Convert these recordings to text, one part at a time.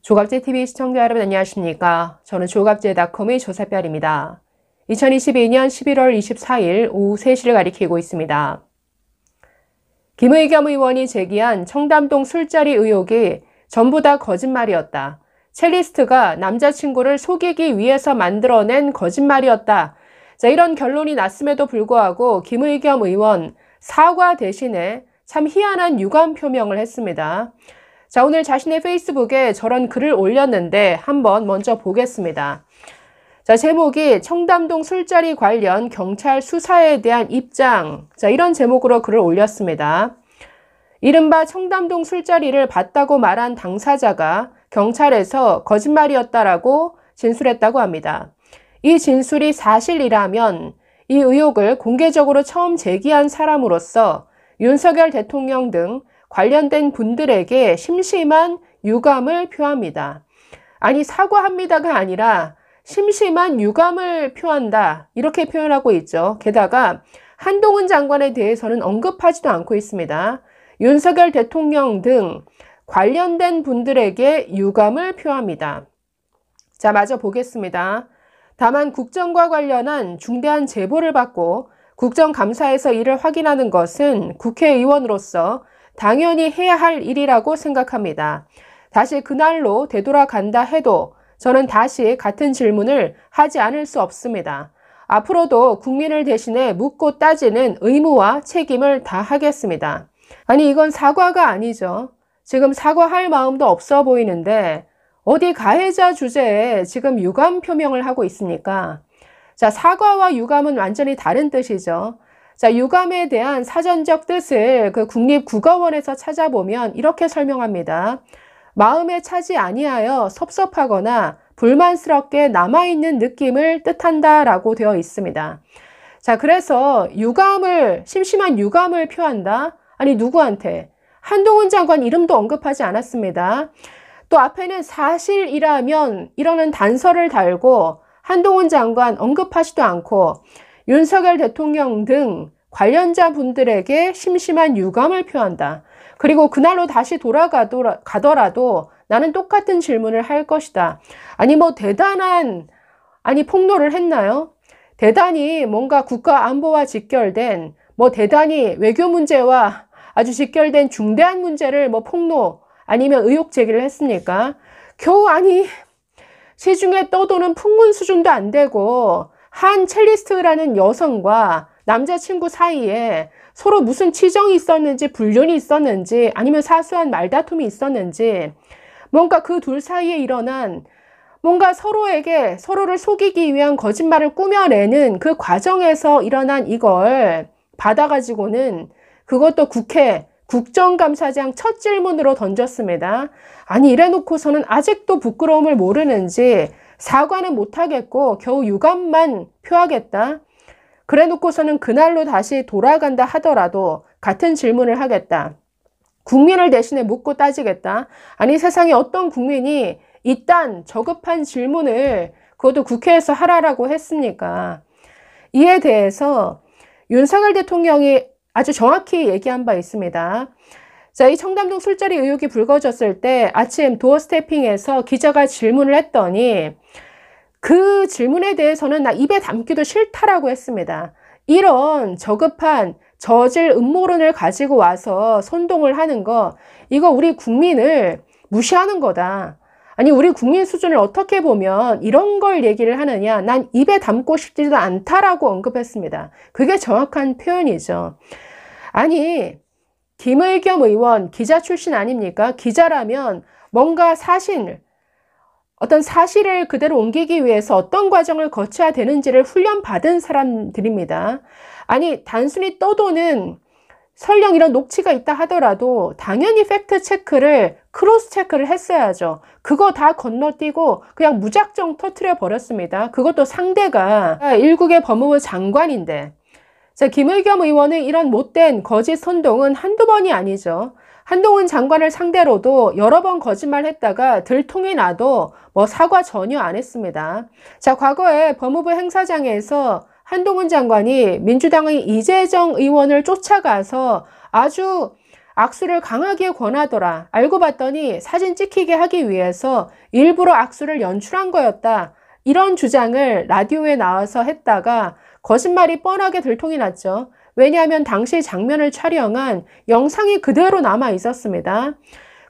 조갑제TV 시청자 여러분 안녕하십니까? 저는 조갑제닷컴의 조사별입니다. 2022년 11월 24일 오후 3시를 가리키고 있습니다. 김의겸 의원이 제기한 청담동 술자리 의혹이 전부 다 거짓말이었다. 첼리스트가 남자친구를 속이기 위해서 만들어낸 거짓말이었다. 자, 이런 결론이 났음에도 불구하고 김의겸 의원 사과 대신에 참 희한한 유감 표명을 했습니다. 자, 오늘 자신의 페이스북에 저런 글을 올렸는데 한번 먼저 보겠습니다. 자, 제목이 청담동 술자리 관련 경찰 수사에 대한 입장. 자, 이런 제목으로 글을 올렸습니다. 이른바 청담동 술자리를 봤다고 말한 당사자가 경찰에서 거짓말이었다라고 진술했다고 합니다. 이 진술이 사실이라면 이 의혹을 공개적으로 처음 제기한 사람으로서 윤석열 대통령 등 관련된 분들에게 심심한 유감을 표합니다. 아니 사과합니다가 아니라 심심한 유감을 표한다 이렇게 표현하고 있죠. 게다가 한동훈 장관에 대해서는 언급하지도 않고 있습니다. 윤석열 대통령 등 관련된 분들에게 유감을 표합니다. 자, 마저 보겠습니다. 다만 국정과 관련한 중대한 제보를 받고 국정감사에서 이를 확인하는 것은 국회의원으로서 당연히 해야 할 일이라고 생각합니다. 다시 그날로 되돌아간다 해도 저는 다시 같은 질문을 하지 않을 수 없습니다. 앞으로도 국민을 대신해 묻고 따지는 의무와 책임을 다하겠습니다. 아니 이건 사과가 아니죠. 지금 사과할 마음도 없어 보이는데 어디 가해자 주제에 지금 유감 표명을 하고 있습니까? 자, 사과와 유감은 완전히 다른 뜻이죠. 자, 유감에 대한 사전적 뜻을 그 국립국어원에서 찾아보면 이렇게 설명합니다. 마음에 차지 아니하여 섭섭하거나 불만스럽게 남아있는 느낌을 뜻한다라고 되어 있습니다. 자, 그래서 유감을, 심심한 유감을 표한다? 아니, 누구한테? 한동훈 장관 이름도 언급하지 않았습니다. 또 앞에는 사실이라면 이러는 단서를 달고 한동훈 장관 언급하지도 않고 윤석열 대통령 등 관련자분들에게 심심한 유감을 표한다. 그리고 그날로 다시 돌아가더라도 나는 똑같은 질문을 할 것이다. 아니 뭐 대단한 아니 폭로를 했나요? 대단히 뭔가 국가 안보와 직결된 뭐 대단히 외교 문제와 아주 직결된 중대한 문제를 뭐 폭로 아니면 의혹 제기를 했습니까? 겨우 아니 시중에 떠도는 풍문 수준도 안 되고 한 첼리스트라는 여성과 남자친구 사이에 서로 무슨 치정이 있었는지 불륜이 있었는지 아니면 사소한 말다툼이 있었는지 뭔가 그 둘 사이에 일어난 뭔가 서로에게 서로를 속이기 위한 거짓말을 꾸며내는 그 과정에서 일어난 이걸 받아가지고는 그것도 국회 국정감사장 첫 질문으로 던졌습니다. 아니 이래놓고서는 아직도 부끄러움을 모르는지 사과는 못하겠고 겨우 유감만 표하겠다. 그래 놓고서는 그날로 다시 돌아간다 하더라도 같은 질문을 하겠다. 국민을 대신에 묻고 따지겠다. 아니 세상에 어떤 국민이 이딴 저급한 질문을 그것도 국회에서 하라라고 했습니까? 이에 대해서 윤석열 대통령이 아주 정확히 얘기한 바 있습니다. 자, 이 청담동 술자리 의혹이 불거졌을 때 아침 도어 스태핑에서 기자가 질문을 했더니 그 질문에 대해서는 나 입에 담기도 싫다라고 했습니다. 이런 저급한 저질 음모론을 가지고 와서 선동을 하는 거, 이거 우리 국민을 무시하는 거다. 아니, 우리 국민 수준을 어떻게 보면 이런 걸 얘기를 하느냐. 난 입에 담고 싶지도 않다라고 언급했습니다. 그게 정확한 표현이죠. 아니, 김의겸 의원, 기자 출신 아닙니까? 기자라면 뭔가 사실, 어떤 사실을 그대로 옮기기 위해서 어떤 과정을 거쳐야 되는지를 훈련받은 사람들입니다. 아니, 단순히 떠도는 설령 이런 녹취가 있다 하더라도 당연히 팩트 체크를 크로스 체크를 했어야죠. 그거 다 건너뛰고 그냥 무작정 터트려 버렸습니다. 그것도 상대가 일국의 법무부 장관인데. 자, 김의겸 의원의 이런 못된 거짓 선동은 한두 번이 아니죠. 한동훈 장관을 상대로도 여러 번 거짓말했다가 들통이 나도 뭐 사과 전혀 안 했습니다. 자, 과거에 법무부 행사장에서 한동훈 장관이 민주당의 이재정 의원을 쫓아가서 아주 악수를 강하게 권하더라. 알고 봤더니 사진 찍히게 하기 위해서 일부러 악수를 연출한 거였다. 이런 주장을 라디오에 나와서 했다가 거짓말이 뻔하게 들통이 났죠. 왜냐하면 당시 장면을 촬영한 영상이 그대로 남아 있었습니다.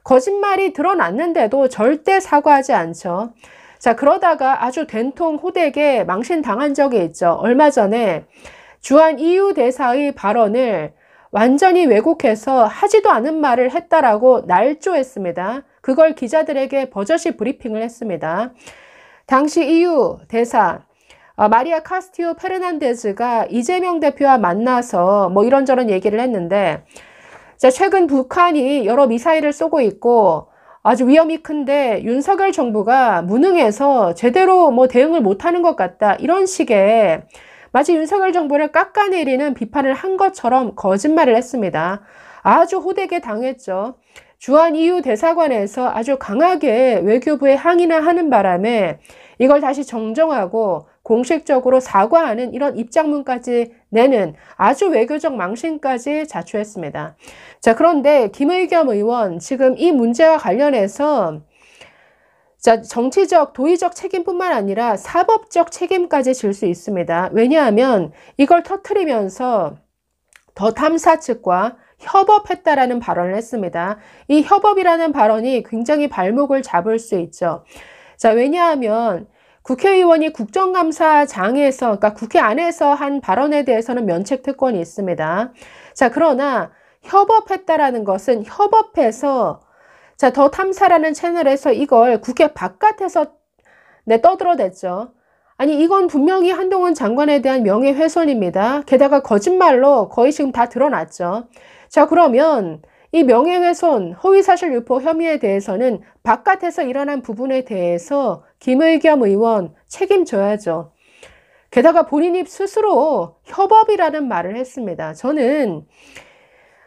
거짓말이 드러났는데도 절대 사과하지 않죠. 자, 그러다가 아주 된통 호되게 망신당한 적이 있죠. 얼마 전에 주한 EU 대사의 발언을 완전히 왜곡해서 하지도 않은 말을 했다라고 날조했습니다. 그걸 기자들에게 버젓이 브리핑을 했습니다. 당시 EU 대사 어, 마리아 카스티오 페르난데즈가 이재명 대표와 만나서 뭐 이런저런 얘기를 했는데 최근 북한이 여러 미사일을 쏘고 있고 아주 위험이 큰데 윤석열 정부가 무능해서 제대로 뭐 대응을 못하는 것 같다 이런 식의 마치 윤석열 정부를 깎아내리는 비판을 한 것처럼 거짓말을 했습니다. 아주 호되게 당했죠. 주한 이 u 대사관에서 아주 강하게 외교부에 항의나 하는 바람에 이걸 다시 정정하고 공식적으로 사과하는 이런 입장문까지 내는 아주 외교적 망신까지 자초했습니다. 자, 그런데 김의겸 의원 지금 이 문제와 관련해서 자, 정치적, 도의적 책임뿐만 아니라 사법적 책임까지 질 수 있습니다. 왜냐하면 이걸 터트리면서 더 탐사 측과 협업했다라는 발언을 했습니다. 이 협업이라는 발언이 굉장히 발목을 잡을 수 있죠. 자, 왜냐하면 국회의원이 국정감사장에서, 그러니까 국회 안에서 한 발언에 대해서는 면책 특권이 있습니다. 자, 그러나 협업했다라는 것은 협업해서 자, 더 탐사라는 채널에서 이걸 국회 바깥에서 네, 떠들어댔죠. 아니, 이건 분명히 한동훈 장관에 대한 명예훼손입니다. 게다가 거짓말로 거의 지금 다 드러났죠. 자, 그러면 이 명예훼손, 허위사실 유포 혐의에 대해서는 바깥에서 일어난 부분에 대해서 김의겸 의원 책임져야죠. 게다가 본인이 스스로 협업이라는 말을 했습니다. 저는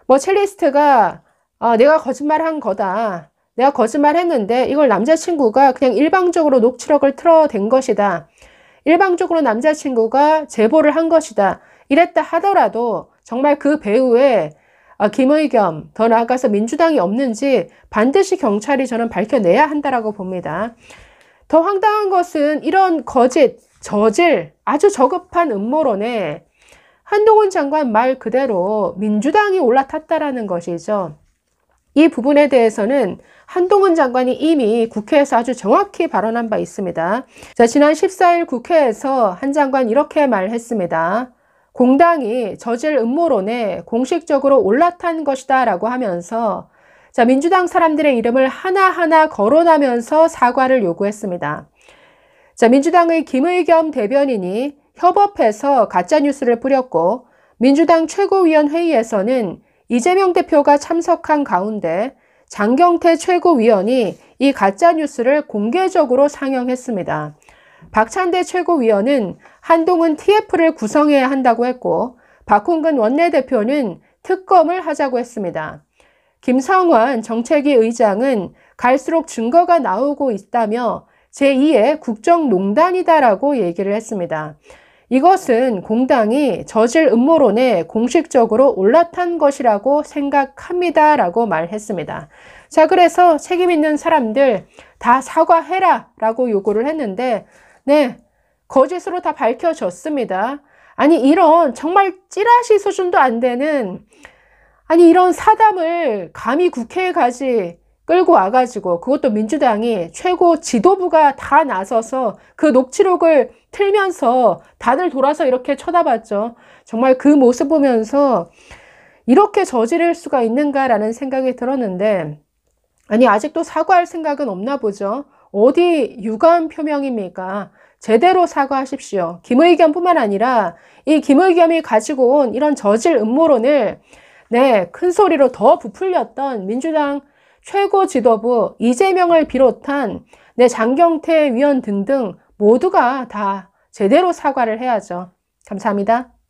뭐 첼리스트가 아, 내가 거짓말한 거다. 내가 거짓말했는데 이걸 남자친구가 그냥 일방적으로 녹취록을 틀어댄 것이다. 일방적으로 남자친구가 제보를 한 것이다. 이랬다 하더라도 정말 그배후에의 아, 김의겸, 더 나아가서 민주당이 없는지 반드시 경찰이 저는 밝혀내야 한다라고 봅니다. 더 황당한 것은 이런 거짓, 저질, 아주 저급한 음모론에 한동훈 장관 말 그대로 민주당이 올라탔다라는 것이죠. 이 부분에 대해서는 한동훈 장관이 이미 국회에서 아주 정확히 발언한 바 있습니다. 자, 지난 14일 국회에서 한 장관 이렇게 말했습니다. 공당이 저질 음모론에 공식적으로 올라탄 것이다 라고 하면서 자, 민주당 사람들의 이름을 하나하나 거론하면서 사과를 요구했습니다. 자, 민주당의 김의겸 대변인이 협업해서 가짜뉴스를 뿌렸고, 민주당 최고위원회의에서는 이재명 대표가 참석한 가운데 장경태 최고위원이 이 가짜뉴스를 공개적으로 상영했습니다. 박찬대 최고위원은 한동훈 TF를 구성해야 한다고 했고, 박홍근 원내대표는 특검을 하자고 했습니다. 김성환 정책위 의장은 갈수록 증거가 나오고 있다며 제2의 국정농단이다라고 얘기를 했습니다. 이것은 공당이 저질 음모론에 공식적으로 올라탄 것이라고 생각합니다. 라고 말했습니다. 자, 그래서 책임 있는 사람들 다 사과해라 라고 요구를 했는데, 네, 거짓으로 다 밝혀졌습니다. 아니, 이런 정말 찌라시 수준도 안 되는 아니 이런 사담을 감히 국회에까지 끌고 와가지고 그것도 민주당이 최고 지도부가 다 나서서 그 녹취록을 틀면서 단을 돌아서 이렇게 쳐다봤죠. 정말 그 모습 보면서 이렇게 저지를 수가 있는가라는 생각이 들었는데 아니 아직도 사과할 생각은 없나 보죠. 어디 유감 표명입니까? 제대로 사과하십시오. 김의겸뿐만 아니라 이 김의겸이 가지고 온 이런 저질 음모론을 네, 큰 소리로 더 부풀렸던 민주당 최고 지도부 이재명을 비롯한 내 네, 장경태 위원 등등 모두가 다 제대로 사과를 해야죠. 감사합니다.